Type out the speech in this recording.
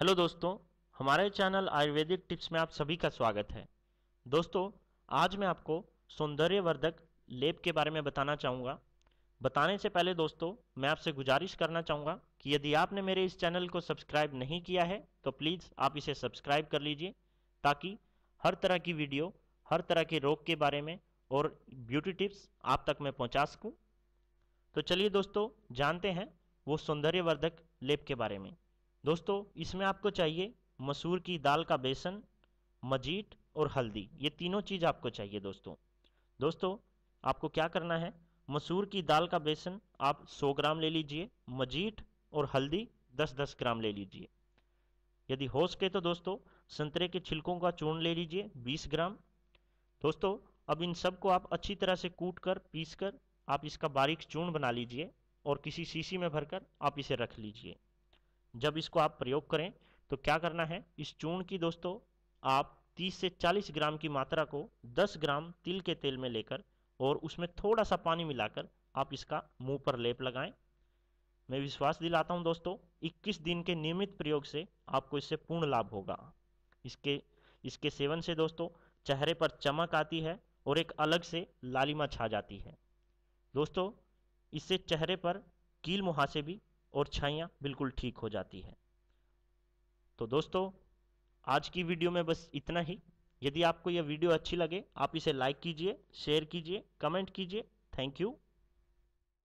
hello दोस्तों हमारे channel Ayurvedic tips में आप सभी का स्वागत है दोस्तों आज मैं आपको सौंदर्यवर्धक लेप के बारे में बताना चाहूँगा बताने से पहले दोस्तों मैं आपसे गुजारिश करना चाहूँगा कि यदि आपने मेरे इस चैनल को सब्सक्राइब नहीं किया है तो प्लीज़ आप इसे सब्सक्राइब कर लीजिए ताकि हर तरह की वीडियो हर तरह के रोग के बारे में और ब्यूटी टिप्स आप तक मैं पहुँचा सकूँ तो चलिए दोस्तों जानते हैं वो सौंदर्यवर्धक लेप के बारे में दोस्तों इसमें आपको चाहिए मसूर की दाल का बेसन मजीट और हल्दी ये तीनों चीज़ आपको चाहिए दोस्तों दोस्तों आपको क्या करना है मसूर की दाल का बेसन आप 100 ग्राम ले लीजिए मजीट और हल्दी 10-10 ग्राम ले लीजिए यदि हो सके तो दोस्तों संतरे के छिलकों का चूर्ण ले लीजिए 20 ग्राम दोस्तों अब इन सब को आप अच्छी तरह से कूट कर पीस कर आप इसका बारीक चूर्ण बना लीजिए और किसी शीशी में भरकर आप इसे रख लीजिए जब इसको आप प्रयोग करें तो क्या करना है इस चूर्ण की दोस्तों आप 30 से 40 ग्राम की मात्रा को 10 ग्राम तिल के तेल में लेकर और उसमें थोड़ा सा पानी मिलाकर आप इसका मुंह पर लेप लगाएं मैं विश्वास दिलाता हूं दोस्तों 21 दिन के नियमित प्रयोग से आपको इससे पूर्ण लाभ होगा इसके इसके सेवन से दोस्तों चेहरे पर चमक आती है और एक अलग से लालिमा छा जाती है दोस्तों इससे चेहरे पर कील मुहासे भी और छाइयाँ बिल्कुल ठीक हो जाती है तो दोस्तों आज की वीडियो में बस इतना ही यदि आपको यह वीडियो अच्छी लगे आप इसे लाइक कीजिए शेयर कीजिए कमेंट कीजिए थैंक यू